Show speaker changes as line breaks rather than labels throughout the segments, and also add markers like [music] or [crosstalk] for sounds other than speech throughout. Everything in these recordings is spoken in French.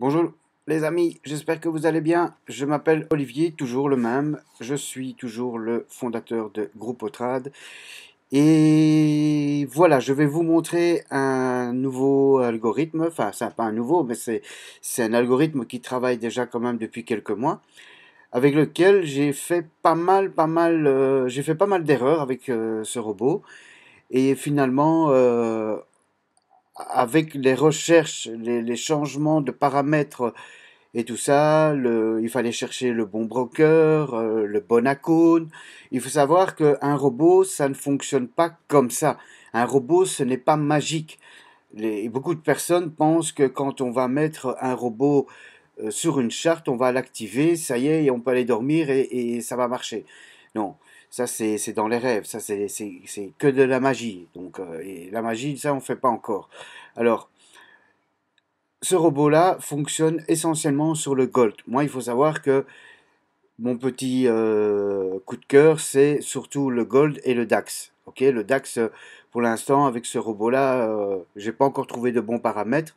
Bonjour les amis, j'espère que vous allez bien. Je m'appelle Olivier, toujours le même. Je suis toujours le fondateur de Groupe Et voilà, je vais vous montrer un nouveau algorithme. Enfin, c'est pas un nouveau, mais c'est un algorithme qui travaille déjà quand même depuis quelques mois avec lequel j'ai fait pas mal, pas mal, euh, j'ai fait pas mal d'erreurs avec euh, ce robot. Et finalement, euh, avec les recherches, les, changements de paramètres et tout ça, il fallait chercher le bon broker, euh, le bon icône. Il faut savoir qu'un robot, ça ne fonctionne pas comme ça. Un robot, ce n'est pas magique. beaucoup de personnes pensent que quand on va mettre un robot euh, sur une charte, on va l'activer, ça y est, on peut aller dormir et ça va marcher. Non, ça c'est dans les rêves, ça c'est que de la magie. Donc euh, et la magie, ça on fait pas encore. Alors, ce robot-là fonctionne essentiellement sur le Gold. Moi, il faut savoir que mon petit euh, coup de cœur, c'est surtout le Gold et le DAX. Ok, le DAX, euh, pour l'instant, avec ce robot-là, je n'ai pas encore trouvé de bons paramètres.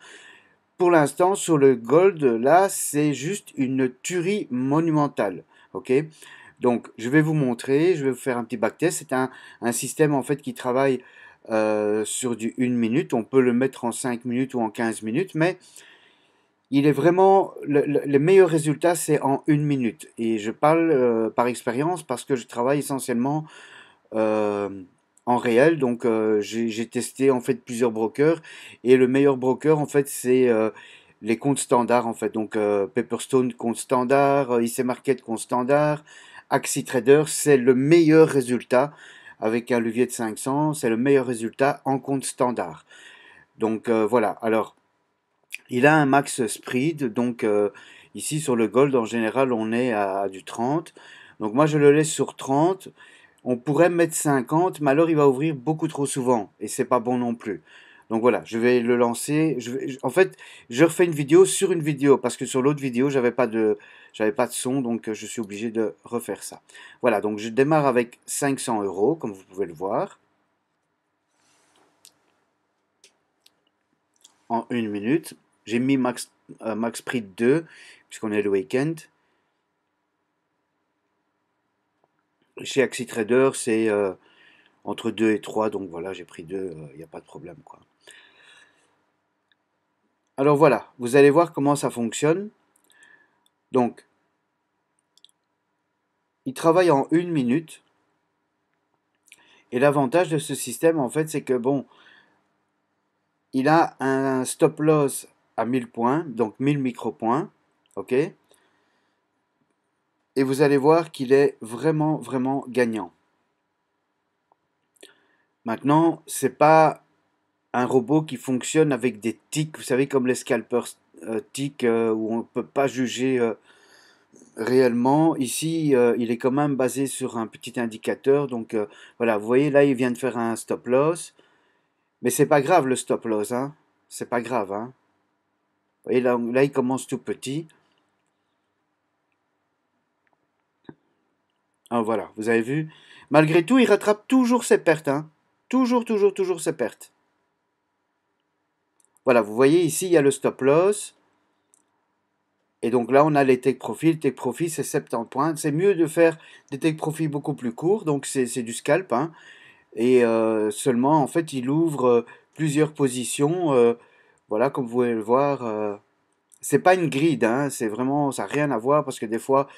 Pour l'instant, sur le Gold, là, c'est juste une tuerie monumentale. Ok, donc, je vais vous montrer, je vais vous faire un petit backtest. C'est un, système en fait qui travaille euh, sur du 1 minute. On peut le mettre en 5 minutes ou en 15 minutes, mais il est vraiment le, meilleur les meilleurs résultats c'est en une minute et je parle euh, par expérience parce que je travaille essentiellement euh, en réel donc j'ai testé en fait plusieurs brokers et le meilleur broker en fait c'est les comptes standards en fait donc Pepperstone compte standard, IC Market compte standard, AxiTrader, c'est le meilleur résultat avec un levier de 500, c'est le meilleur résultat en compte standard. Donc euh, voilà, alors il a un max spread, donc euh, ici sur le gold en général on est à, du 30, donc moi je le laisse sur 30, on pourrait mettre 50, mais alors il va ouvrir beaucoup trop souvent et c'est pas bon non plus. Donc voilà, je vais le lancer. en fait, je refais une vidéo sur une vidéo parce que sur l'autre vidéo, j'avais pas de, j'avais pas de son, donc euh, je suis obligé de refaire ça. Voilà, donc je démarre avec 500 euros, comme vous pouvez le voir. En une minute, j'ai mis max, euh, max prix 2, puisqu'on est le week-end. Chez Axi Trader, c'est euh, entre 2 et 3, donc voilà, j'ai pris 2, il n'y a pas de problème. quoi. Alors voilà, vous allez voir comment ça fonctionne. Donc, il travaille en une minute. Et l'avantage de ce système, en fait, c'est que, bon, il a un stop loss à 1000 points, donc 1000 micro-points, ok Et vous allez voir qu'il est vraiment, vraiment gagnant. Maintenant, c'est pas un robot qui fonctionne avec des tics, vous savez, comme les scalpers euh, tic euh, où on ne peut pas juger euh, réellement. Ici, il est quand même basé sur un petit indicateur. Donc voilà, vous voyez là, il vient de faire un stop loss. Mais c'est pas grave le stop loss. Hein. C'est pas grave. Hein. Vous voyez là, il commence tout petit. Ah, voilà, vous avez vu. Malgré tout, il rattrape toujours ses pertes. Hein. Toujours, toujours, toujours ses pertes. Voilà, vous voyez ici, il y a le stop loss. Et donc là, on a les take profit. Le take profit, c'est 70 points. C'est mieux de faire des take profit beaucoup plus courts. Donc, c'est du scalp. Hein. Et euh, seulement, en fait, il ouvre euh, plusieurs positions. Euh, voilà, comme vous pouvez le voir. c'est pas une grid. Hein. C'est vraiment, ça n'a rien à voir. Parce que des fois,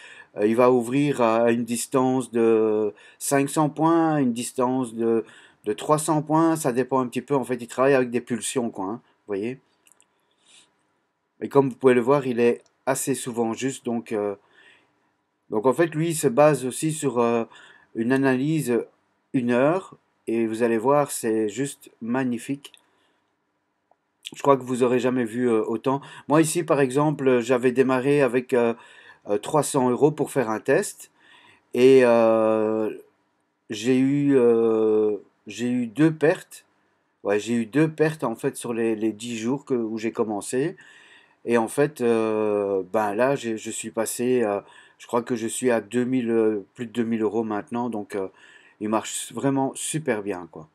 il va ouvrir à une distance de 500 points, une distance de, 300 points. Ça dépend un petit peu. En fait, il travaille avec des pulsions, quoi. Hein voyez Et comme vous pouvez le voir, il est assez souvent juste. Donc, euh, donc en fait, lui, il se base aussi sur euh, une analyse une heure. Et vous allez voir, c'est juste magnifique. Je crois que vous aurez jamais vu euh, autant. Moi, ici, par exemple, j'avais démarré avec 300 euros pour faire un test. Et j'ai eu, eu deux pertes j'ai eu deux pertes en fait sur les, les 10 jours où j'ai commencé. Et en fait, euh, ben là, je suis passé, je crois que je suis à 2000, plus de 2000 euros maintenant. Donc, euh, il marche vraiment super bien, quoi.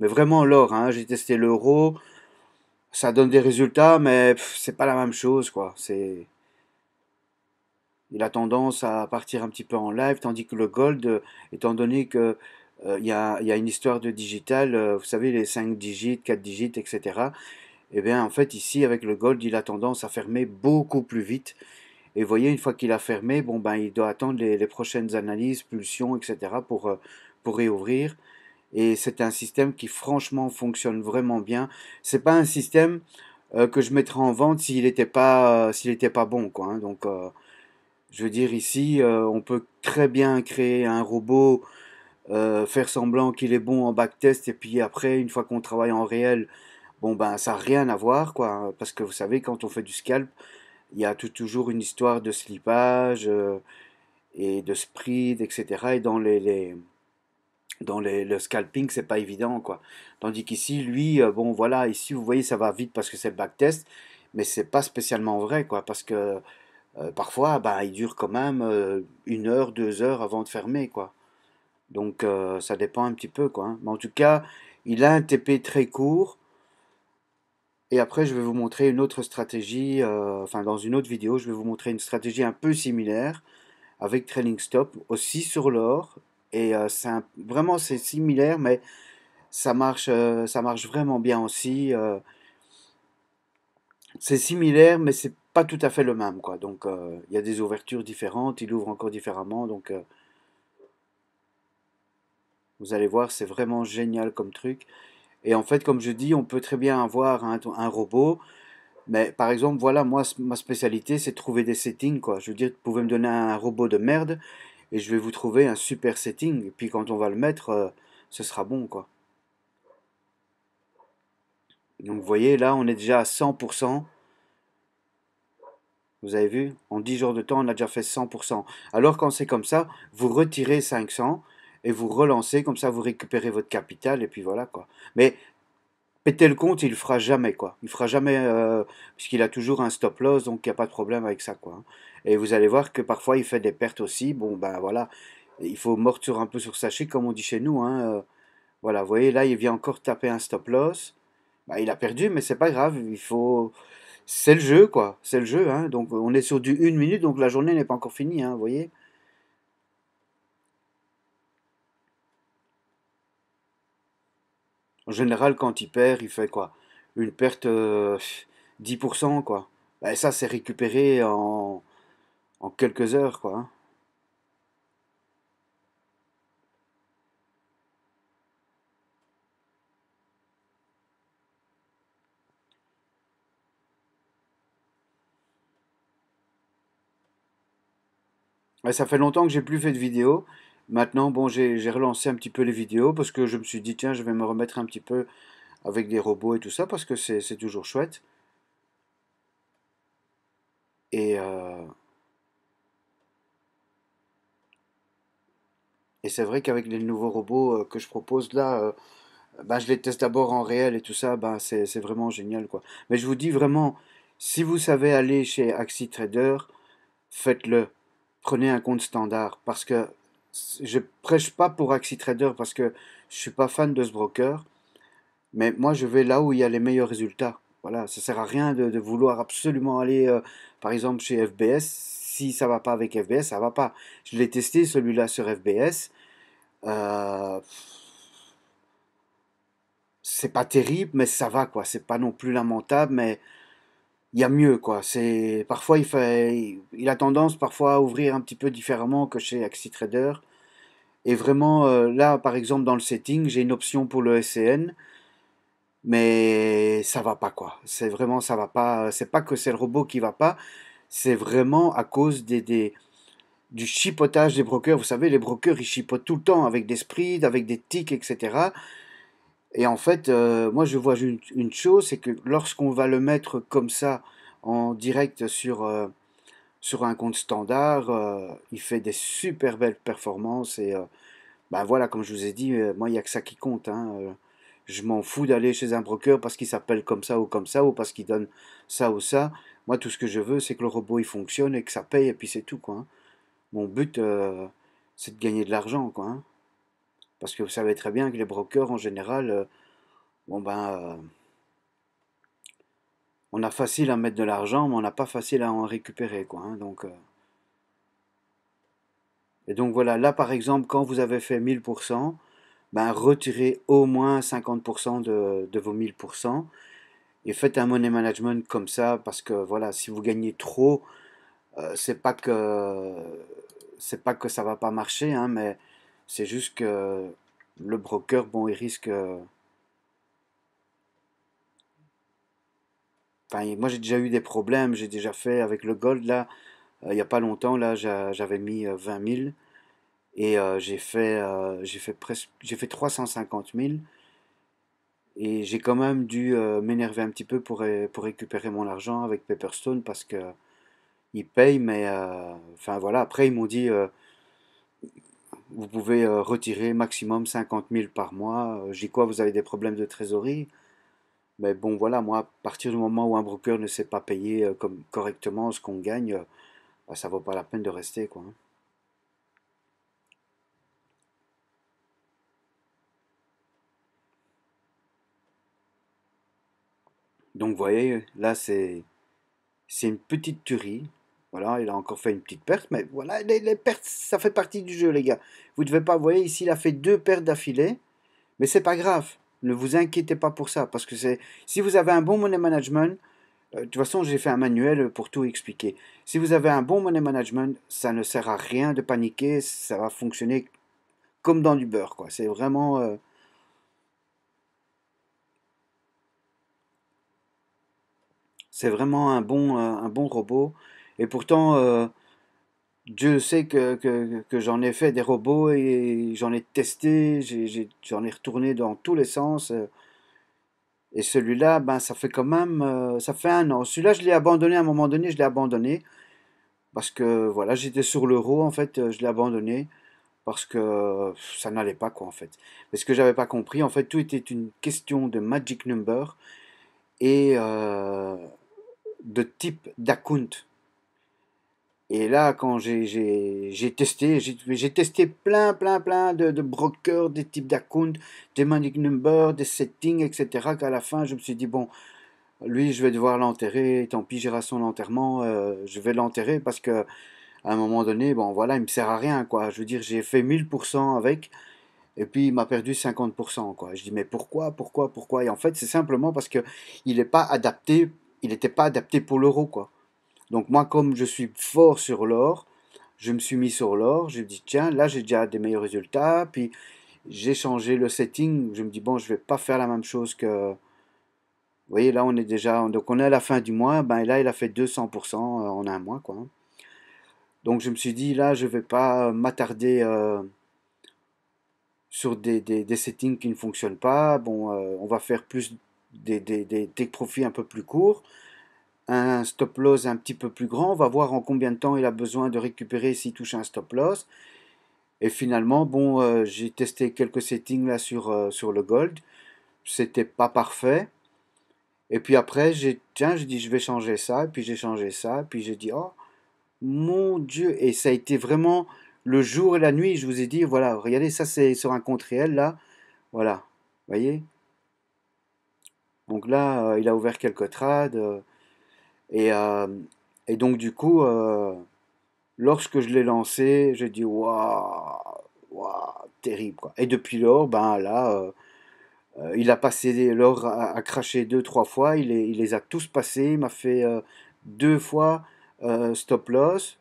Mais vraiment l'or, hein. j'ai testé l'euro. Ça donne des résultats, mais c'est pas la même chose, quoi. C'est... Il a tendance à partir un petit peu en live, tandis que le gold, euh, étant donné que euh, il y, a, une histoire de digital, euh, vous savez, les 5 digits, 4 digits, etc. Eh bien, en fait, ici, avec le gold, il a tendance à fermer beaucoup plus vite. Et vous voyez, une fois qu'il a fermé, bon, ben, il doit attendre les, prochaines analyses, pulsions, etc. pour, euh, pour réouvrir. Et c'est un système qui, franchement, fonctionne vraiment bien. n'est pas un système que je mettrais en vente s'il n'était pas, pas bon, quoi. Hein. Donc, je veux dire, ici, on peut très bien créer un robot euh, faire semblant qu'il est bon en backtest et puis après, une fois qu'on travaille en réel, bon ben ça n'a rien à voir quoi. Hein, parce que vous savez, quand on fait du scalp, il y a toujours une histoire de slippage euh, et de spread, etc. Et dans les, dans le scalping, c'est pas évident quoi. Tandis qu'ici, lui, euh, bon voilà, ici vous voyez, ça va vite parce que c'est le backtest, mais c'est pas spécialement vrai quoi, parce que parfois, ben il dure quand même une heure, deux heures avant de fermer quoi. Donc euh, ça dépend un petit peu quoi. Hein. Mais en tout cas, il a un TP très court. Et après, je vais vous montrer une autre stratégie, euh, enfin dans une autre vidéo, je vais vous montrer une stratégie un peu similaire avec Trailing Stop, aussi sur l'or. Et euh, c'est vraiment, c'est similaire, mais ça marche, ça marche vraiment bien aussi. c'est similaire, mais c'est pas tout à fait le même. quoi. Donc, il y a des ouvertures différentes, il ouvre encore différemment. Donc, vous allez voir, c'est vraiment génial comme truc. Et en fait, comme je dis, on peut très bien avoir un, robot. Mais par exemple, voilà, moi, ma spécialité, c'est de trouver des settings. Quoi. Je veux dire, vous pouvez me donner un robot de merde et je vais vous trouver un super setting. Et puis quand on va le mettre, euh, ce sera bon. quoi. Donc vous voyez, là, on est déjà à 100%. Vous avez vu En 10 jours de temps, on a déjà fait 100%. Alors quand c'est comme ça, vous retirez 500 et vous relancez, comme ça vous récupérez votre capital, et puis voilà quoi. Mais péter le compte, il fera jamais quoi. Il fera jamais, euh, puisqu'il a toujours un stop loss, donc il n'y a pas de problème avec ça quoi. Hein. Et vous allez voir que parfois il fait des pertes aussi, bon ben voilà, il faut mordre un peu sur sa chic comme on dit chez nous. Hein. Euh. Voilà, vous voyez, là il vient encore taper un stop loss. Bah, il a perdu, mais c'est pas grave, il faut c'est le jeu, quoi. C'est le jeu, hein. Donc, on est sur du 1 minute, donc la journée n'est pas encore finie, hein, vous voyez. général, quand il perd, il fait quoi Une perte 10%, euh, quoi. Et ben, ça, c'est récupéré en, quelques heures, quoi. Hein. Ben, ça fait longtemps que j'ai plus fait de vidéo. Maintenant, bon, j'ai relancé un petit peu les vidéos parce que je me suis dit, tiens, je vais me remettre un petit peu avec des robots et tout ça parce que c'est toujours chouette. Euh, et, c'est vrai qu'avec les nouveaux robots euh, que je propose là, euh, bah, je les teste d'abord en réel et tout ça, ben c'est vraiment génial quoi. Mais je vous dis vraiment, si vous savez aller chez AxiTrader, Trader, faites-le. Prenez un compte standard parce que je prêche pas pour Axi Trader parce que je suis pas fan de ce broker, mais moi je vais là où il y a les meilleurs résultats. Voilà, ça sert à rien de, vouloir absolument aller, euh, par exemple, chez FBS. Si ça va pas avec FBS, ça va pas. Je l'ai testé celui-là sur FBS. Euh, c'est pas terrible, mais ça va quoi. C'est pas non plus lamentable, mais il y a mieux quoi. C'est parfois il fait, il a tendance parfois à ouvrir un petit peu différemment que chez Trader. Et vraiment euh, là, par exemple dans le setting, j'ai une option pour le SCN, mais ça va pas quoi. C'est vraiment ça va pas. C'est pas que c'est le robot qui va pas. C'est vraiment à cause des, des, du chipotage des brokers. Vous savez, les brokers ils chipotent tout le temps avec des spreads, avec des tics, etc. Et en fait, euh, moi je vois une, chose, c'est que lorsqu'on va le mettre comme ça en direct sur, euh, sur un compte standard, euh, il fait des super belles performances. Et ben voilà, comme je vous ai dit, moi il n'y a que ça qui compte. Hein, je m'en fous d'aller chez un broker parce qu'il s'appelle comme ça ou comme ça, ou parce qu'il donne ça ou ça. Moi tout ce que je veux, c'est que le robot il fonctionne et que ça paye, et puis c'est tout. Quoi, hein. Mon but, c'est de gagner de l'argent. quoi. Hein. Parce que vous savez très bien que les brokers, en général, euh, bon ben, euh, on a facile à mettre de l'argent, mais on n'a pas facile à en récupérer. Quoi, hein. donc, euh, et donc voilà, là par exemple, quand vous avez fait 1000%, ben, retirez au moins 50% de, de, vos 1000% et faites un money management comme ça parce que voilà, si vous gagnez trop, c'est pas que c'est pas que ça va pas marcher, hein, mais c'est juste que le broker, bon, il risque... Euh, moi j'ai déjà eu des problèmes, j'ai déjà fait avec le gold là, euh, il n'y a pas longtemps là, j'avais mis 20 euh, 000 et j'ai fait, fait presque, fait 350 000 et j'ai quand même dû m'énerver un petit peu pour, pour récupérer mon argent avec Pepperstone parce que ils payent, mais enfin voilà, après ils m'ont dit vous pouvez euh, retirer maximum 50 000 par mois. Euh, j'ai quoi, vous avez des problèmes de trésorerie Mais ben bon, voilà, moi, à partir du moment où un broker ne sait pas payer euh, correctement ce qu'on gagne, ça ben, ça vaut pas la peine de rester, quoi. Hein. Donc, vous voyez, là, c'est une petite tuerie. Voilà, il a encore fait une petite perte, mais voilà, les, pertes, ça fait partie du jeu, les gars. Vous ne devez pas, vous voyez, ici, il a fait deux pertes d'affilée, mais c'est pas grave. Ne vous inquiétez pas pour ça, parce que c'est si vous avez un bon money management, euh, de toute façon, j'ai fait un manuel pour tout expliquer. Si vous avez un bon money management, ça ne sert à rien de paniquer, ça va fonctionner comme dans du beurre, quoi. C'est vraiment... Euh, c'est vraiment un bon, euh, un bon robot et pourtant, euh, Dieu sait que, que, j'en ai fait des robots et j'en ai testé, j'en ai, retourné dans tous les sens. Et celui-là, ben, ça fait quand même, euh, ça fait un an. Celui-là, je l'ai abandonné à un moment donné, je l'ai abandonné. Parce que, voilà, j'étais sur l'euro, en fait, euh, je l'ai abandonné. Parce que ça n'allait pas, quoi, en fait. Mais ce que j'avais pas compris, en fait, tout était une question de magic number et de type d'account. Et là, quand j'ai testé, j'ai testé plein, plein, plein de, de brokers, des types d'accounts, des manic numbers, des settings, etc. qu'à la fin, je me suis dit, bon, lui, je vais devoir l'enterrer, tant pis, j'irai à son enterrement, euh, je vais l'enterrer parce que à un moment donné, bon, voilà, il me sert à rien, quoi. Je veux dire, j'ai fait 1000% avec, et puis il m'a perdu 50%, quoi. Je dis, mais pourquoi, pourquoi, pourquoi Et en fait, c'est simplement parce qu'il n'est pas adapté, il n'était pas adapté pour l'euro, quoi. Donc moi, comme je suis fort sur l'or, je me suis mis sur l'or, je me dis tiens, là j'ai déjà des meilleurs résultats, puis j'ai changé le setting, je me dis bon, je vais pas faire la même chose que... Vous voyez, là on est déjà, donc on est à la fin du mois, ben là il a fait 200% euh, en un mois, Donc je me suis dit là, je ne vais pas m'attarder... Euh, sur des, settings qui ne fonctionnent pas, bon, euh, on va faire plus des, profits un peu plus courts, un stop loss un petit peu plus grand. On va voir en combien de temps il a besoin de récupérer s'il touche un stop loss. Et finalement, bon, euh, j'ai testé quelques settings là sur, euh, sur le gold. C'était pas parfait. Et puis après, j'ai tiens, je dis je vais changer ça, et puis j'ai changé ça, puis j'ai dit oh mon dieu et ça a été vraiment le jour et la nuit, je vous ai dit voilà, regardez ça c'est sur un compte réel là. Voilà. Voyez Donc là, euh, il a ouvert quelques trades euh, et, donc, du coup, euh, lorsque je l'ai lancé, j'ai dit waouh, waouh, terrible. Et depuis lors, ben là, euh, il a passé, l'or à craché deux, trois fois, il, les a tous passés, il m'a fait deux fois stop loss.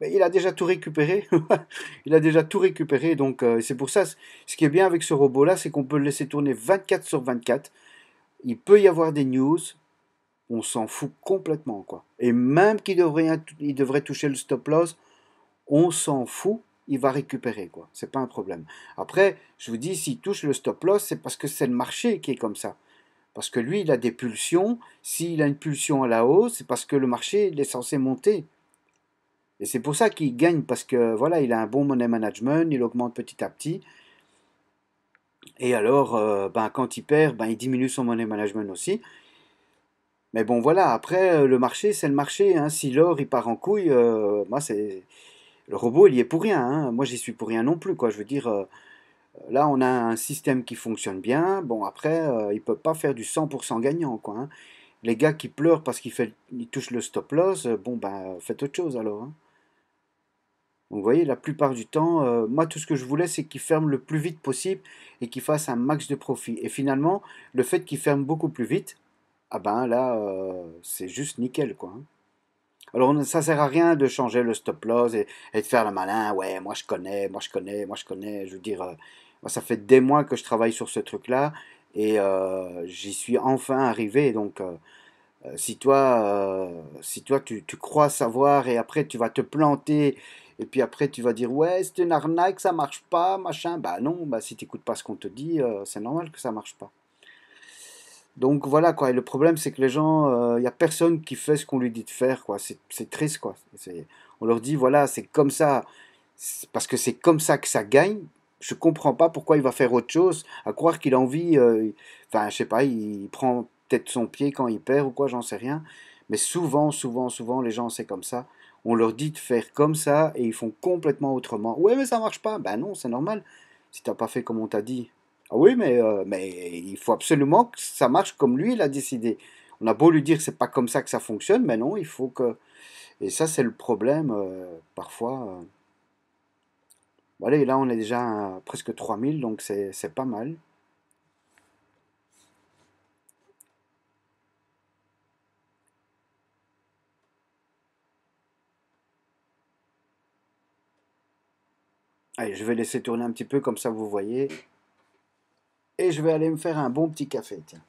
il a déjà tout récupéré. [laughs] il a déjà tout récupéré. Donc, c'est pour ça, ce qui est bien avec ce robot-là, c'est qu'on peut le laisser tourner 24 sur 24. Il peut y avoir des news, on s'en fout complètement quoi. Et même qu'il devrait, il devrait toucher le stop loss, on s'en fout, il va récupérer quoi. C'est pas un problème. Après, je vous dis, s'il touche le stop loss, c'est parce que c'est le marché qui est comme ça. Parce que lui, il a des pulsions. S'il a une pulsion à la hausse, c'est parce que le marché est censé monter. Et c'est pour ça qu'il gagne, parce que voilà, il a un bon money management, il augmente petit à petit. Et alors, euh, ben, quand il perd, ben, il diminue son money management aussi. Mais bon, voilà, après, euh, le marché, c'est le marché. Hein. Si l'or, il part en couille, euh, moi, c'est... Le robot, il y est pour rien. Hein. Moi, j'y suis pour rien non plus, quoi. Je veux dire, euh, là, on a un système qui fonctionne bien. Bon, après, il ne peut pas faire du 100% gagnant, quoi. Hein. Les gars qui pleurent parce qu'ils touchent le stop-loss, bon, ben, faites autre chose, alors. vous voyez, la plupart du temps, moi, tout ce que je voulais, c'est qu'il ferme le plus vite possible et qu'il fasse un max de profit. Et finalement, le fait qu'ils ferme beaucoup plus vite, ah ben là, euh, c'est juste nickel, quoi. Hein. Alors, ça sert à rien de changer le stop loss et, de faire le malin. Ouais, moi je connais, moi je connais, moi je connais. Je veux dire, euh, ça fait des mois que je travaille sur ce truc-là et euh, j'y suis enfin arrivé. Donc, si toi, si toi tu, crois savoir et après tu vas te planter et puis après tu vas dire ouais, c'est une arnaque, ça marche pas, machin. Bah non, bah tu si t'écoutes pas ce qu'on te dit, c'est normal que ça marche pas. Donc voilà quoi. Et le problème c'est que les gens, il euh, y n'y a personne qui fait ce qu'on lui dit de faire quoi. C'est triste quoi. On leur dit voilà c'est comme ça, parce que c'est comme ça que ça gagne. Je comprends pas pourquoi il va faire autre chose, à croire qu'il a envie. Euh, enfin je sais pas, il prend peut-être son pied quand il perd ou quoi, j'en sais rien. Mais souvent, souvent, souvent les gens c'est comme ça. On leur dit de faire comme ça et ils font complètement autrement. Ouais mais ça marche pas. Ben non c'est normal. Si t'as pas fait comme on t'a dit, ah oui, mais, euh, mais il faut absolument que ça marche comme lui, il a décidé. On a beau lui dire que c'est pas comme ça que ça fonctionne, mais non, il faut que. Et ça, c'est le problème euh, parfois. Voilà, euh. là, on est déjà à presque 3000, donc c'est pas mal. Allez, je vais laisser tourner un petit peu, comme ça vous voyez et je vais aller me faire un bon petit café. Tiens.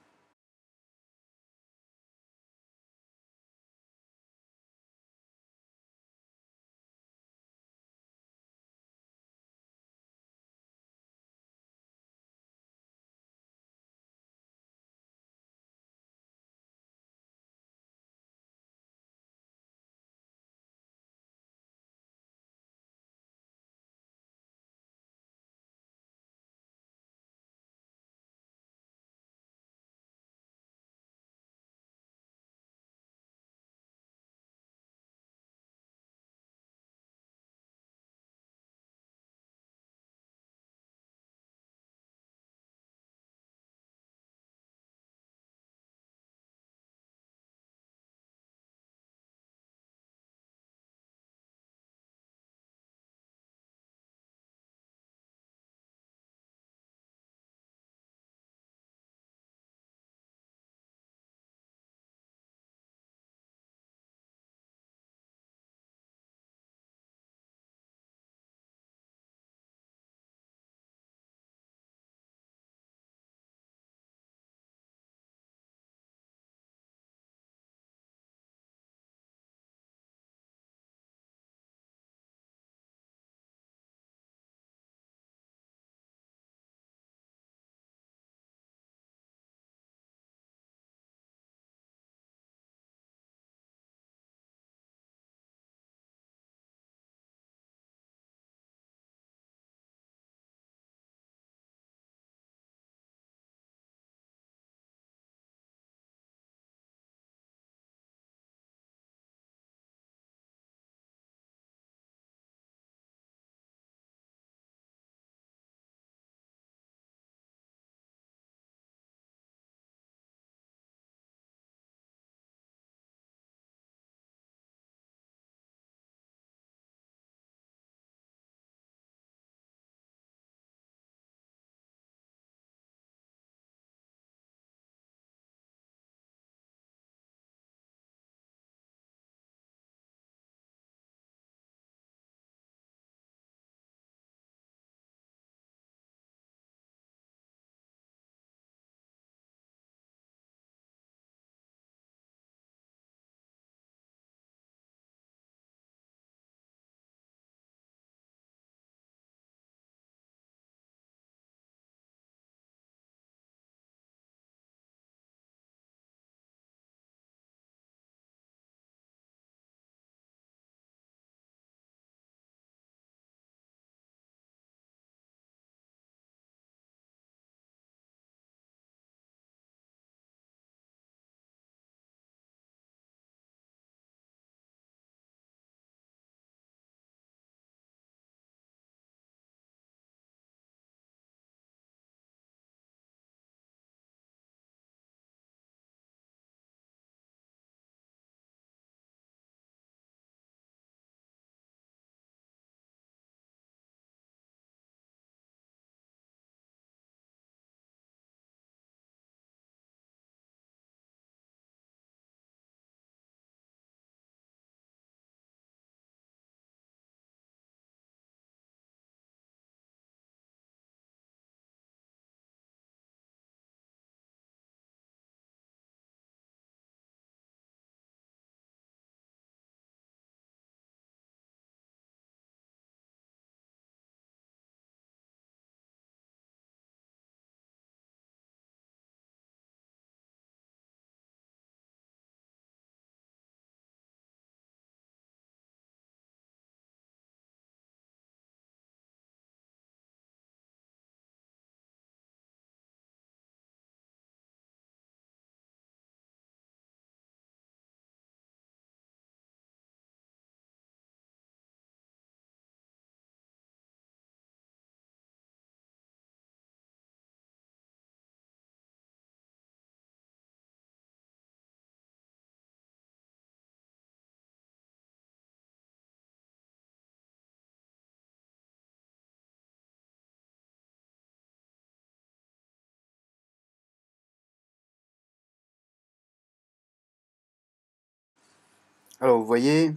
Alors vous voyez,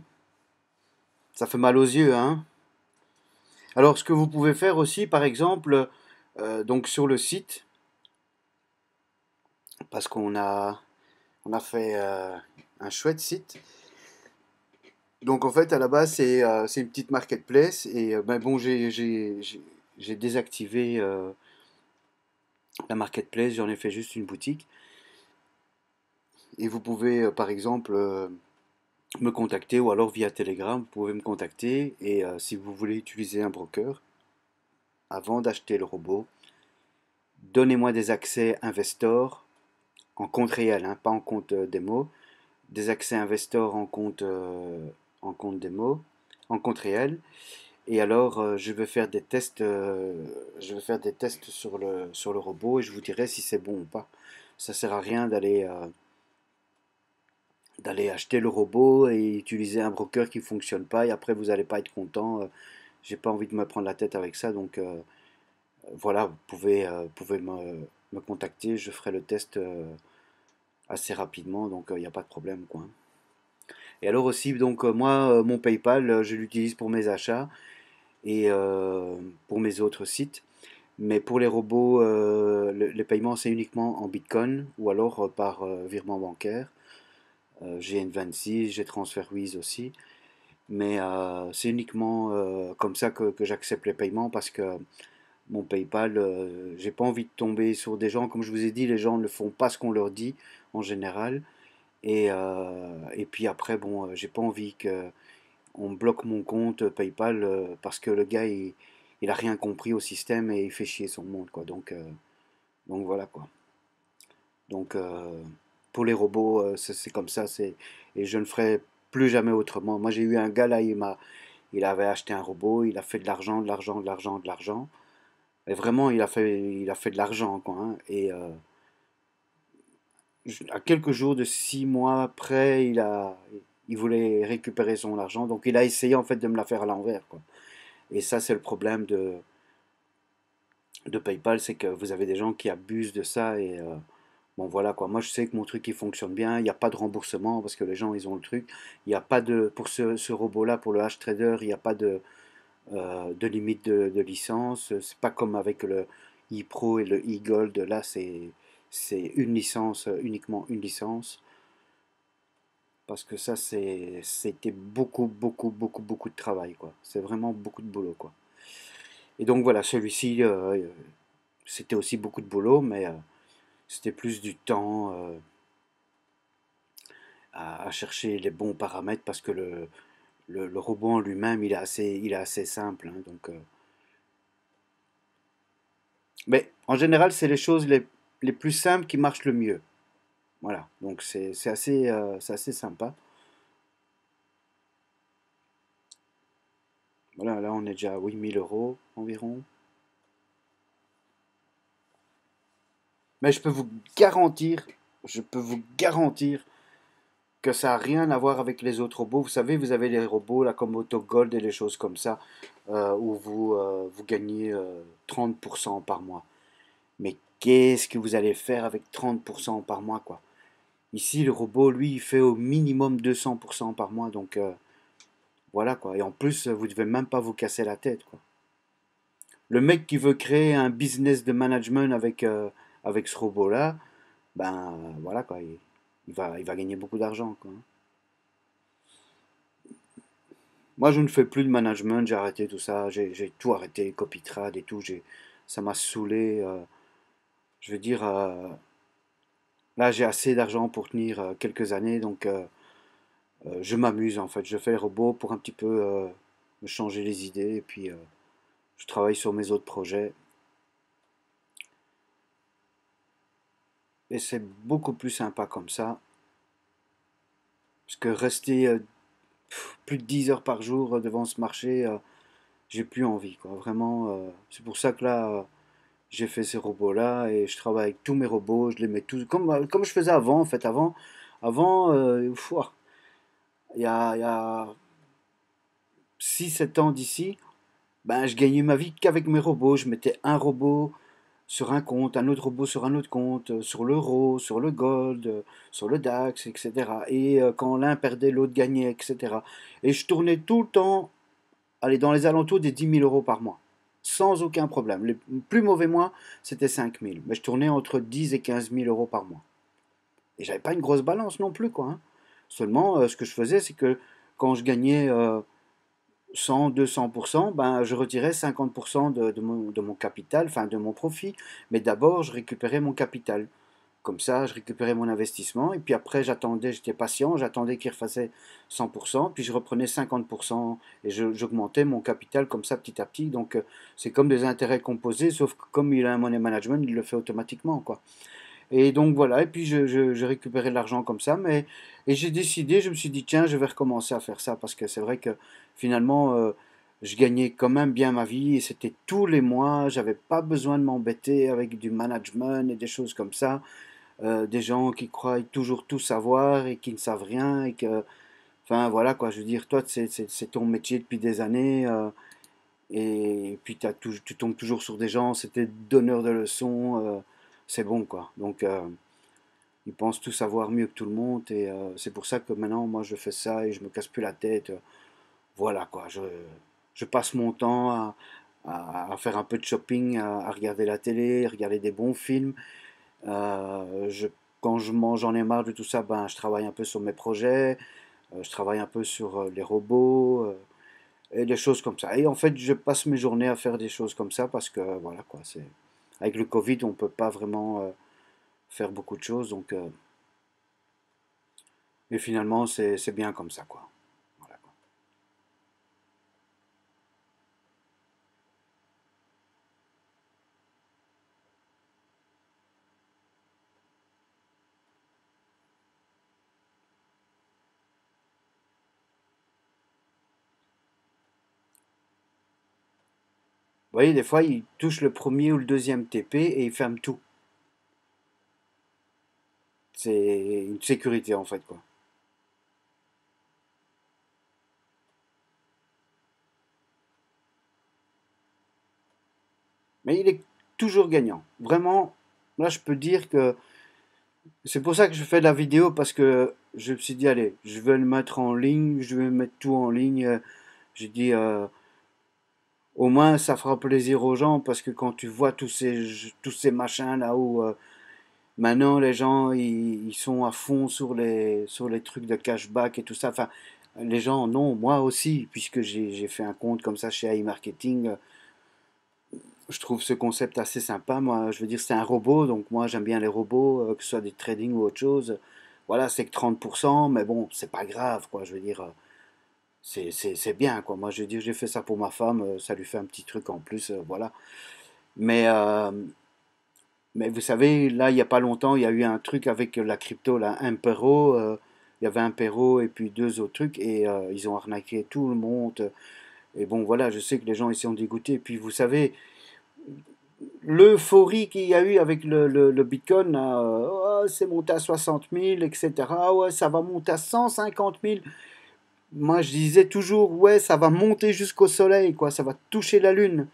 ça fait mal aux yeux. Hein Alors ce que vous pouvez faire aussi, par exemple, euh, donc sur le site, parce qu'on a, on a fait euh, un chouette site. Donc en fait, à la base, c'est euh, une petite marketplace. Et ben, bon, j'ai désactivé la marketplace, j'en ai fait juste une boutique. Et vous pouvez, par exemple me contacter ou alors via Telegram, vous pouvez me contacter et euh, si vous voulez utiliser un broker, avant d'acheter le robot, donnez-moi des accès investor en compte réel, hein, pas en compte euh, démo, des accès investor en compte, euh, en compte démo, en compte réel. Et alors, je vais faire des tests, je vais faire des tests sur le, sur le robot et je vous dirai si c'est bon ou pas. Ça sert à rien d'aller d'aller acheter le robot et utiliser un broker qui ne fonctionne pas et après vous n'allez pas être content. Euh, j'ai pas envie de me prendre la tête avec ça, donc euh, voilà, vous pouvez, euh, pouvez me, contacter, je ferai le test assez rapidement, donc il n'y a pas de problème. Quoi. Et alors aussi, donc moi, mon PayPal, je l'utilise pour mes achats et pour mes autres sites. Mais pour les robots, le, les paiements, c'est uniquement en Bitcoin ou alors par virement bancaire. Euh, j'ai N26, j'ai TransferWise aussi. Mais euh, c'est uniquement euh, comme ça que, j'accepte les paiements parce que mon PayPal, j'ai pas envie de tomber sur des gens, comme je vous ai dit, les gens ne font pas ce qu'on leur dit en général. Et, et puis après, bon, j'ai pas envie que on bloque mon compte PayPal parce que le gars il, a rien compris au système et il fait chier son monde, quoi. Donc, donc voilà, quoi. Donc pour les robots, euh, c'est comme ça, et je ne ferai plus jamais autrement. Moi, j'ai eu un gars là, il il avait acheté un robot, il a fait de l'argent, de l'argent, de l'argent, de l'argent. Et vraiment, il a fait, il a fait de l'argent, quoi. Hein. Et euh, à quelques jours de six mois après, il a, il voulait récupérer son argent, donc il a essayé en fait de me la faire à l'envers, quoi. Et ça, c'est le problème de de PayPal, c'est que vous avez des gens qui abusent de ça et euh, Bon voilà quoi, moi je sais que mon truc il fonctionne bien, il n'y a pas de remboursement parce que les gens ils ont le truc, il n'y a pas de, pour ce, robot là, pour le H-Trader, il n'y a pas de, euh, de limite de, licence, c'est pas comme avec le e-Pro et le e-Gold, là c'est une licence, uniquement une licence, parce que ça c'était beaucoup, beaucoup, beaucoup, beaucoup de travail quoi, c'est vraiment beaucoup de boulot quoi. Et donc voilà, celui-ci euh, c'était aussi beaucoup de boulot, mais... Euh, c'était plus du temps euh, à, chercher les bons paramètres parce que le, robot en lui-même, il, est assez, il est assez simple. Hein, donc, euh. Mais en général, c'est les choses les, les, plus simples qui marchent le mieux. Voilà, donc c'est assez, euh, assez sympa. Voilà, là on est déjà à 8000 euros environ. Mais je peux vous garantir, je peux vous garantir que ça n'a rien à voir avec les autres robots. Vous savez, vous avez les robots là, comme Autogold et les choses comme ça, euh, où vous, euh, vous gagnez 30% euh, par mois. Mais qu'est-ce que vous allez faire avec 30% par mois quoi Ici, le robot, lui, il fait au minimum 200% par mois. Donc, voilà quoi. Et en plus, vous ne devez même pas vous casser la tête. quoi. Le mec qui veut créer un business de management avec avec ce robot-là, ben euh, voilà quoi, il, va, il va gagner beaucoup d'argent. Quoi. Moi, je ne fais plus de management, j'ai arrêté tout ça, j'ai, tout arrêté, copy et tout, j'ai, ça m'a saoulé. Euh, je veux dire, euh, là, j'ai assez d'argent pour tenir quelques années, donc je m'amuse en fait. Je fais le robot pour un petit peu me changer les idées et puis je travaille sur mes autres projets. Et c'est beaucoup plus sympa comme ça. Parce que rester euh, plus de 10 heures par jour euh, devant ce marché, euh, j'ai plus envie. Quoi. Vraiment, c'est pour ça que là, j'ai fait ces robots-là et je travaille avec tous mes robots. Je les mets tous. Comme, comme je faisais avant, en fait. Avant, avant il y a, y a 6-7 ans d'ici, ben, je gagnais ma vie qu'avec mes robots. Je mettais un robot sur un compte, un autre robot sur un autre compte, euh, sur l'euro, sur le gold, euh, sur le DAX, etc. Et euh, quand l'un perdait, l'autre gagnait, etc. Et je tournais tout le temps, allez, dans les alentours des 10 000 euros par mois, sans aucun problème. Le plus mauvais mois, c'était 5 000, mais je tournais entre 10 et 15 000 euros par mois. Et j'avais pas une grosse balance non plus, quoi. Hein. Seulement, ce que je faisais, c'est que quand je gagnais... 100, 200%, ben, je retirais 50% de, mon, capital, enfin de mon profit. Mais d'abord, je récupérais mon capital. Comme ça, je récupérais mon investissement. Et puis après, j'attendais, j'étais patient, j'attendais qu'il refassait 100%. Puis je reprenais 50% et j'augmentais mon capital comme ça petit à petit. Donc, euh, c'est comme des intérêts composés, sauf que comme il a un money management, il le fait automatiquement. quoi. Et donc voilà, et puis j'ai je, récupéré de l'argent comme ça, mais et j'ai décidé, je me suis dit, tiens, je vais recommencer à faire ça, parce que c'est vrai que finalement, euh, je gagnais quand même bien ma vie, et c'était tous les mois, j'avais pas besoin de m'embêter avec du management et des choses comme ça, euh, des gens qui croient toujours tout savoir et qui ne savent rien, et que, enfin voilà quoi, je veux dire, toi, c'est ton métier depuis des années. Euh, et puis tu tombes toujours sur des gens, c'était donneur de leçons, c'est bon, quoi. Donc, euh, ils pensent tout savoir mieux que tout le monde, et euh, c'est pour ça que maintenant, moi, je fais ça et je me casse plus la tête. Voilà, quoi. Je, passe mon temps à, faire un peu de shopping, à, regarder la télé, à regarder des bons films. Euh, je, quand je mange, j'en ai marre de tout ça, ben, je travaille un peu sur mes projets, je travaille un peu sur les robots et des choses comme ça. Et en fait, je passe mes journées à faire des choses comme ça parce que voilà quoi, c'est avec le Covid, on ne peut pas vraiment euh, faire beaucoup de choses. Donc, euh, mais finalement, c'est bien comme ça, quoi. Vous voyez, des fois, il touche le premier ou le deuxième TP et il ferme tout. C'est une sécurité, en fait, quoi. Mais il est toujours gagnant. Vraiment, là, je peux dire que c'est pour ça que je fais la vidéo parce que je me suis dit, allez, je vais le mettre en ligne, je vais mettre tout en ligne. J'ai dit, euh, au moins ça fera plaisir aux gens parce que quand tu vois tous ces tous ces machins là où euh, maintenant les gens ils, sont à fond sur les sur les trucs de cashback et tout ça enfin les gens non moi aussi puisque j'ai fait un compte comme ça chez Marketing, euh, je trouve ce concept assez sympa moi je veux dire c'est un robot donc moi j'aime bien les robots euh, que ce soit des trading ou autre chose voilà c'est que 30% mais bon c'est pas grave quoi je veux dire c'est bien, quoi. Moi, je dis, j'ai fait ça pour ma femme, euh, ça lui fait un petit truc en plus, euh, voilà. Mais, euh, mais vous savez, là, il n'y a pas longtemps, il y a eu un truc avec la crypto, là, Impero. il y avait Impero et puis deux autres trucs, et ils ont arnaqué tout le monde. Et bon, voilà, je sais que les gens, ils sont dégoûtés. Et puis, vous savez, l'euphorie qu'il y a eu avec le, le, le Bitcoin, oh, c'est monté à 60 000, etc. ça va monter à 150 000 moi je disais toujours ouais ça va monter jusqu'au soleil quoi ça va toucher la lune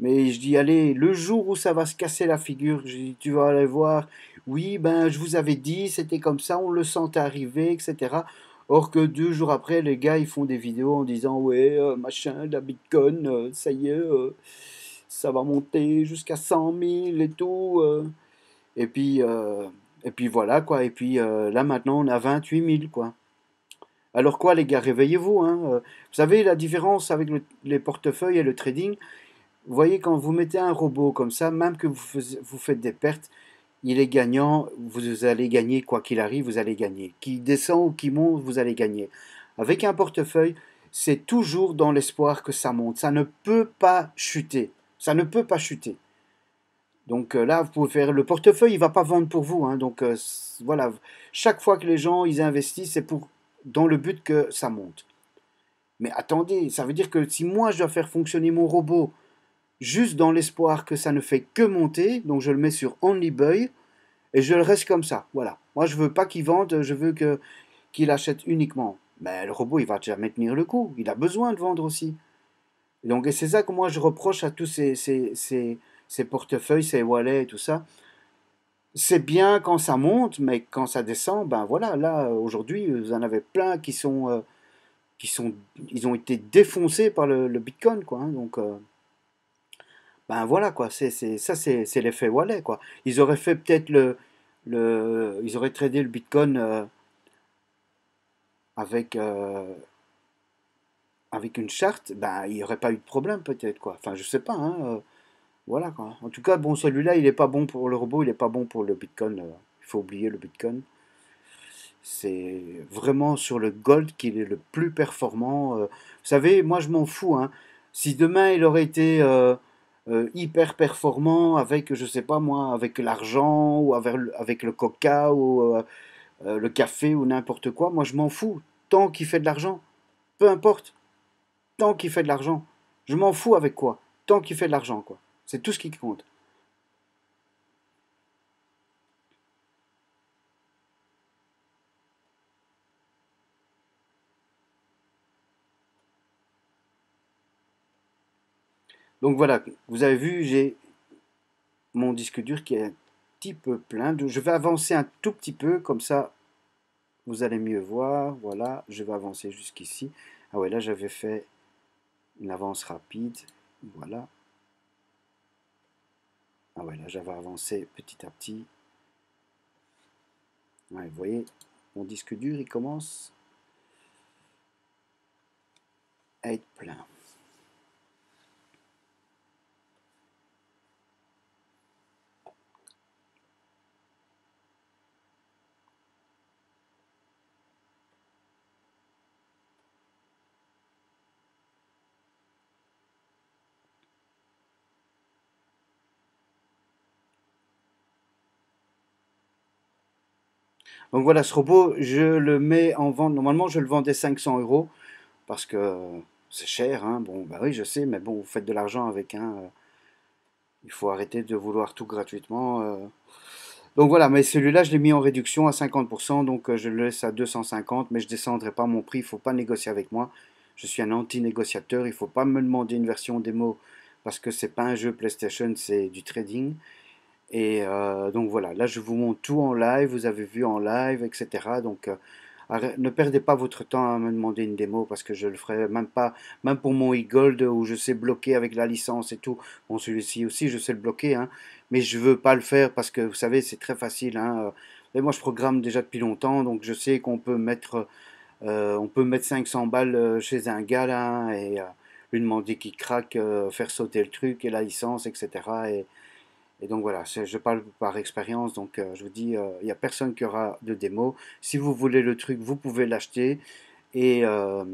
mais je dis allez le jour où ça va se casser la figure tu vas aller voir oui ben je vous avais dit c'était comme ça on le sent arriver etc or que deux jours après les gars ils font des vidéos en disant ouais euh, machin la bitcoin euh, ça y est euh, ça va monter jusqu'à 100 000 et tout et puis et puis voilà quoi et puis là maintenant on a 28 000 quoi alors quoi les gars, réveillez-vous. Hein, euh. Vous savez la différence avec les portefeuilles et le trading Vous voyez quand vous mettez un robot comme ça, même que vous, vous faites des pertes, il est gagnant, vous allez gagner quoi qu'il arrive, vous allez gagner. Qui descend ou qui monte, vous allez gagner. Avec un portefeuille, c'est toujours dans l'espoir que ça monte. Ça ne peut pas chuter. Ça ne peut pas chuter. Donc euh, là, vous pouvez faire le portefeuille, il va pas vendre pour vous. Hein, donc euh, voilà, chaque fois que les gens ils investissent, c'est pour dans le but que ça monte. Mais attendez, ça veut dire que si moi je dois faire fonctionner mon robot juste dans l'espoir que ça ne fait que monter, donc je le mets sur OnlyBuy et je le reste comme ça. Voilà. Moi je veux pas qu'il vende, je veux qu'il achète uniquement. Mais le robot, il va jamais tenir le coup. Il a besoin de vendre aussi. Donc, et c'est ça que moi je reproche à tous ces, ces, ces, ces portefeuilles, ces wallets et tout ça c'est bien quand ça monte, mais quand ça descend, ben voilà, là, aujourd'hui, vous en avez plein qui sont, euh, qui sont, ils ont été défoncés par le, Bitcoin, quoi. Hein, donc, euh, ben voilà, quoi, c'est, ça, c'est, l'effet Wallet, quoi. Ils auraient fait peut-être le, le, ils auraient tradé le Bitcoin euh, avec, avec une charte, ben, il n'y aurait pas eu de problème, peut-être, quoi. Enfin, je sais pas, hein, voilà quoi. En tout cas, bon, celui-là, il n'est pas bon pour le robot, il n'est pas bon pour le Bitcoin. Euh. Il faut oublier le Bitcoin. C'est vraiment sur le gold qu'il est le plus performant. Euh. Vous savez, moi je m'en fous. Hein. Si demain il aurait été euh, hyper performant avec, je sais pas moi, avec l'argent ou avec, avec, le coca ou le café ou n'importe quoi, moi je m'en fous. Tant qu'il fait de l'argent, peu importe. Tant qu'il fait de l'argent, je m'en fous avec quoi. Tant qu'il fait de l'argent, quoi. C'est tout ce qui compte. Donc voilà, vous avez vu, j'ai mon disque dur qui est un petit peu plein. Je vais avancer un tout petit peu, comme ça vous allez mieux voir. Voilà, je vais avancer jusqu'ici. Ah ouais, là j'avais fait une avance rapide. Voilà. Ah ouais, là j'avais avancé petit à petit. vous voyez, mon disque dur, il commence à être plein. Donc voilà, ce robot, je le mets en vente. Normalement, je le vendais 500 euros parce que c'est cher. Hein. Bon, bah oui, je sais, mais bon, vous faites de l'argent avec. un. Hein. Il faut arrêter de vouloir tout gratuitement. Euh. Donc voilà, mais celui-là, je l'ai mis en réduction à 50%, donc euh, je le laisse à 250, mais je ne descendrai pas mon prix, il ne faut pas négocier avec moi. Je suis un anti-négociateur, il ne faut pas me demander une version démo parce que c'est pas un jeu PlayStation, c'est du trading. Et euh, donc voilà, là je vous montre tout en live, vous avez vu en live, etc. Donc euh, ne perdez pas votre temps à me demander une démo parce que je le ferai même pas, même pour mon e-gold où je sais bloquer avec la licence et tout. Bon, celui-ci aussi je sais le bloquer, hein, mais je veux pas le faire parce que vous savez, c'est très facile. Hein, et moi je programme déjà depuis longtemps donc je sais qu'on peut mettre. Euh, on peut mettre 500 balles chez un gars là, hein, et lui demander qu'il craque, faire sauter le truc et la licence, etc. Et et donc voilà, je parle par expérience, donc euh, je vous dis, euh, il n'y a personne qui aura de démo. Si vous voulez le truc, vous pouvez l'acheter. Et euh,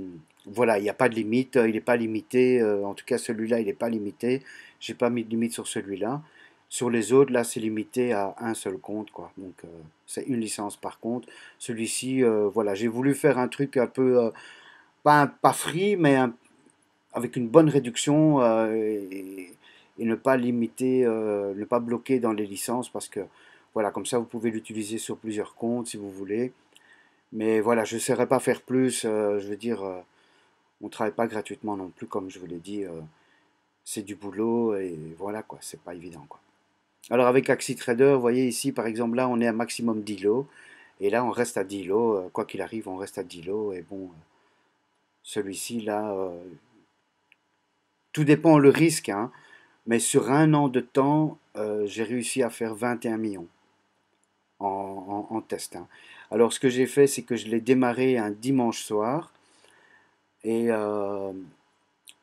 voilà, il n'y a pas de limite, il n'est pas limité. en tout cas, celui-là, il n'est pas limité. je n'ai pas mis de limite sur celui-là. Sur les autres, là, c'est limité à un seul compte, quoi. Donc, c'est une licence par compte. Celui-ci, voilà, j'ai voulu faire un truc un peu, pas, un, pas free, mais avec une bonne réduction. Et, et ne pas limiter, euh, ne pas bloquer dans les licences parce que voilà, comme ça vous pouvez l'utiliser sur plusieurs comptes si vous voulez. Mais voilà, je ne saurais pas faire plus, euh, je veux dire, euh, on ne travaille pas gratuitement non plus, comme je vous l'ai dit, c'est du boulot et voilà quoi, c'est pas évident quoi. Alors avec AxiTrader, vous voyez ici par exemple, là on est à maximum 10 lots et là on reste à 10 lots, quoi qu'il arrive, on reste à 10 lots et bon, celui-ci là, tout dépend le risque, hein. Mais sur un an de temps, euh, j'ai réussi à faire 21 millions en, test. Hein. Alors ce que j'ai fait, c'est que je l'ai démarré un dimanche soir et, euh,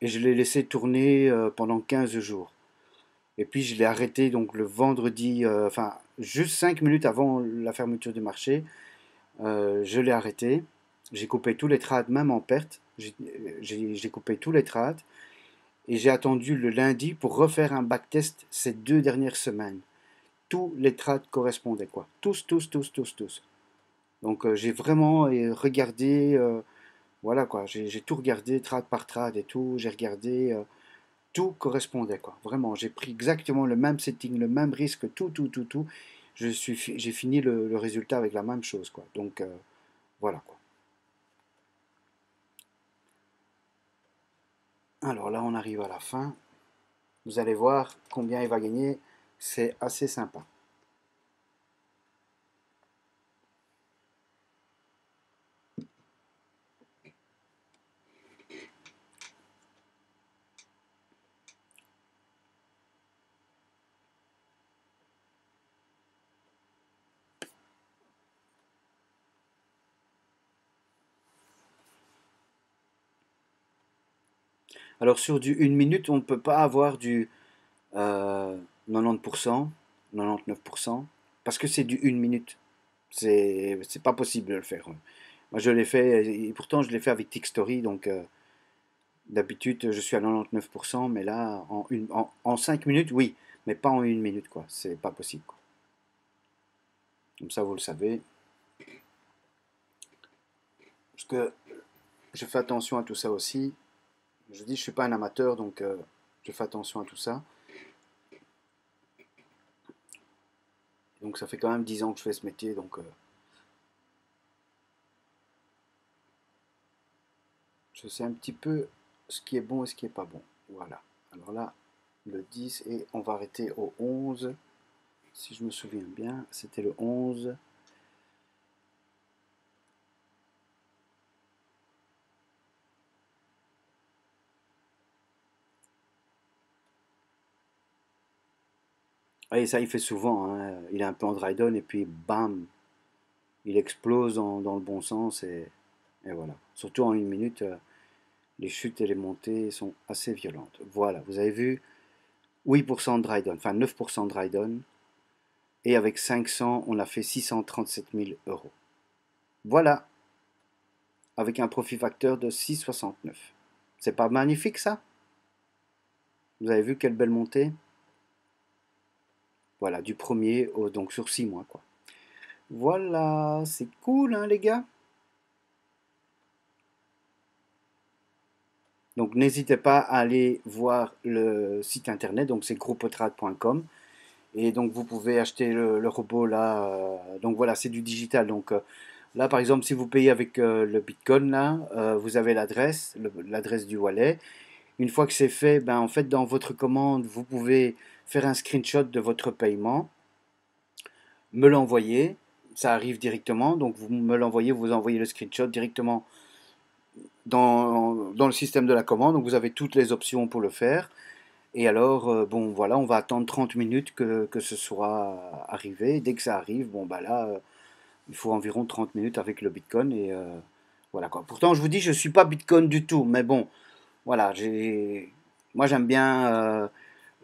je l'ai laissé tourner euh, pendant 15 jours. Et puis je l'ai arrêté donc le vendredi, enfin juste 5 minutes avant la fermeture du marché, je l'ai arrêté. J'ai coupé tous les trades, même en perte. J'ai coupé tous les trades et j'ai attendu le lundi pour refaire un backtest ces deux dernières semaines. Tous les trades correspondaient, quoi. Tous, tous, tous, tous, tous. Donc euh, j'ai vraiment euh, regardé, euh, voilà quoi, j'ai tout regardé, trade par trade et tout, j'ai regardé, tout correspondait quoi. Vraiment, j'ai pris exactement le même setting, le même risque, tout, tout, tout, tout. J'ai fini le, résultat avec la même chose quoi. Donc voilà quoi. Alors là, on arrive à la fin. Vous allez voir combien il va gagner. C'est assez sympa. Alors sur du 1 minute, on ne peut pas avoir du 90%, euh, 99%, parce que c'est du 1 minute. C'est pas possible de le faire. Moi je l'ai fait, et pourtant je l'ai fait avec TickStory. donc euh, d'habitude je suis à 99%, mais là en, une, en, 5 minutes, oui, mais pas en 1 minute, quoi. C'est pas possible. Comme ça vous le savez. Parce que je fais attention à tout ça aussi. Je dis, je suis pas un amateur, donc euh, je fais attention à tout ça. Donc ça fait quand même 10 ans que je fais ce métier, donc euh, je sais un petit peu ce qui est bon et ce qui est pas bon. Voilà. Alors là, le 10 et on va arrêter au 11. Si je me souviens bien, c'était le 11. Et ça, il fait souvent. Hein. Il est un peu en dry down et puis bam, il explose dans le bon sens et, voilà. Surtout en une minute, euh, les chutes et les montées sont assez violentes. Voilà, vous avez vu 8% de dry down, enfin 9% de dry down. Et avec 500, on a fait 637 000 euros. Voilà, avec un profit facteur de 6,69. C'est pas magnifique ça Vous avez vu quelle belle montée voilà, du premier, au, donc sur six mois. Quoi. Voilà, c'est cool, hein, les gars Donc n'hésitez pas à aller voir le site internet, donc c'est groupotrad.com. Et donc vous pouvez acheter le, robot là. Euh, donc voilà, c'est du digital. Donc euh, là par exemple, si vous payez avec euh, le Bitcoin là, vous avez l'adresse, l'adresse du wallet. Une fois que c'est fait, ben, en fait, dans votre commande, vous pouvez faire un screenshot de votre paiement, me l'envoyer, ça arrive directement, donc vous me l'envoyez, vous envoyez le screenshot directement dans, le système de la commande, donc vous avez toutes les options pour le faire. Et alors, euh, bon, voilà, on va attendre 30 minutes que, ce soit arrivé. Dès que ça arrive, bon, bah là, euh, il faut environ 30 minutes avec le Bitcoin. Et euh, voilà quoi. Pourtant, je vous dis, je ne suis pas Bitcoin du tout. Mais bon, voilà, j'ai, moi j'aime bien euh,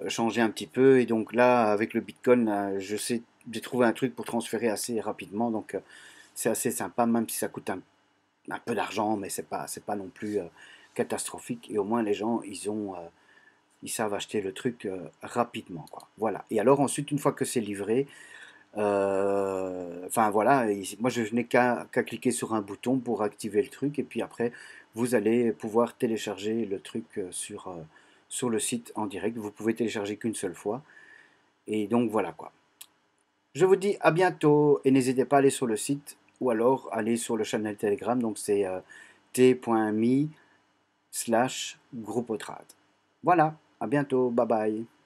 changer un petit peu. Et donc là, avec le Bitcoin, euh, je sais, j'ai trouvé un truc pour transférer assez rapidement. Donc euh, c'est assez sympa, même si ça coûte un, peu d'argent, mais c'est pas, c'est pas non plus catastrophique. Et au moins les gens, ils ont, ils savent acheter le truc rapidement, quoi. Voilà. Et alors ensuite, une fois que c'est livré, enfin voilà, moi je n'ai qu'à, cliquer sur un bouton pour activer le truc, et puis après vous allez pouvoir télécharger le truc euh, sur, euh, sur le site en direct. Vous pouvez télécharger qu'une seule fois. Et donc voilà quoi. Je vous dis à bientôt et n'hésitez pas à aller sur le site ou alors aller sur le channel Telegram. Donc c'est euh, tmi slash Voilà, à bientôt, bye bye.